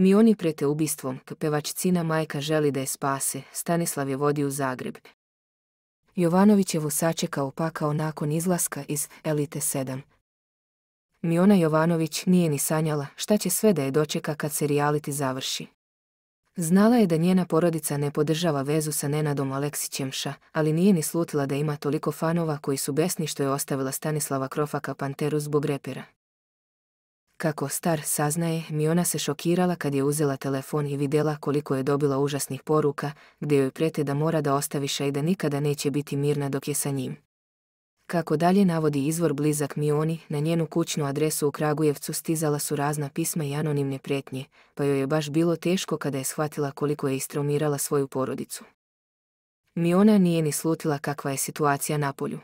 Mioni prete ubistvom, kpevačcina majka želi da je spase, Stanislav je vodi u Zagreb. Jovanović je vosače kao pakao nakon izlaska iz Elite 7. Miona Jovanović nije ni sanjala šta će sve da je dočeka kad se reality završi. Znala je da njena porodica ne podržava vezu sa Nenadom Aleksićemša, ali nije ni slutila da ima toliko fanova koji su besni što je ostavila Stanislava Krofaka Panteru zbog repera. Kako star saznaje, Miona se šokirala kad je uzela telefon i vidjela koliko je dobila užasnih poruka, gdje joj prete da mora da ostavi i da nikada neće biti mirna dok je sa njim. Kako dalje navodi izvor blizak Mioni, na njenu kućnu adresu u Kragujevcu stizala su razna pisma i anonimne prijetnje, pa joj je baš bilo teško kada je shvatila koliko je istromirala svoju porodicu. Miona nije ni slutila kakva je situacija na polju.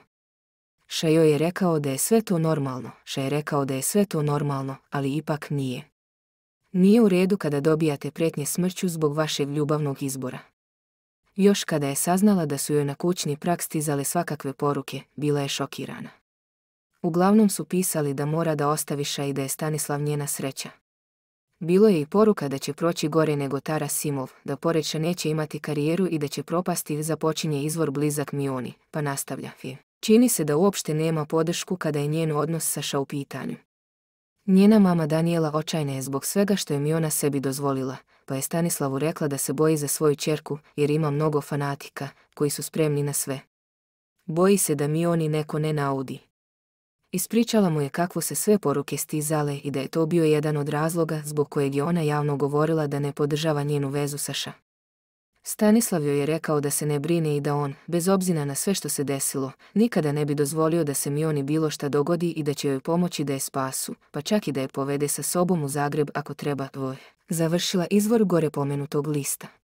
Šajo je rekao da je sve to normalno. Še je rekao da je sve to normalno, ali ipak nije. Nije u redu kada dobijate pretnje smrću zbog vašeg ljubavnog izbora. Još kada je saznala da su joj na kućni prak stizale svakakve poruke, bila je šokirana. Uglavnom su pisali da mora da ostaviša i da je Stanislav njena sreća. Bilo je i poruka da će proći gore nego Tara Simov, da Poreća neće imati karijeru i da će propasti započinje izvor blizak Mioni, pa nastavlja Čini se da uopšte nema podršku kada je njen odnos Saša u pitanju. Njena mama Daniela očajna je zbog svega što je mi ona sebi dozvolila, pa je Stanislavu rekla da se boji za svoju čerku jer ima mnogo fanatika koji su spremni na sve. Boji se da mi oni neko ne naudi. Ispričala mu je kako se sve poruke stizale i da je to bio jedan od razloga zbog kojeg je ona javno govorila da ne podržava njenu vezu Saša. Stanislav joj je rekao da se ne brine i da on, bez obzira na sve što se desilo, nikada ne bi dozvolio da se Mioni bilo šta dogodi i da će joj pomoći da je spasu, pa čak i da je povede sa sobom u Zagreb ako treba dvoje. Završila izvor gore pomenutog lista.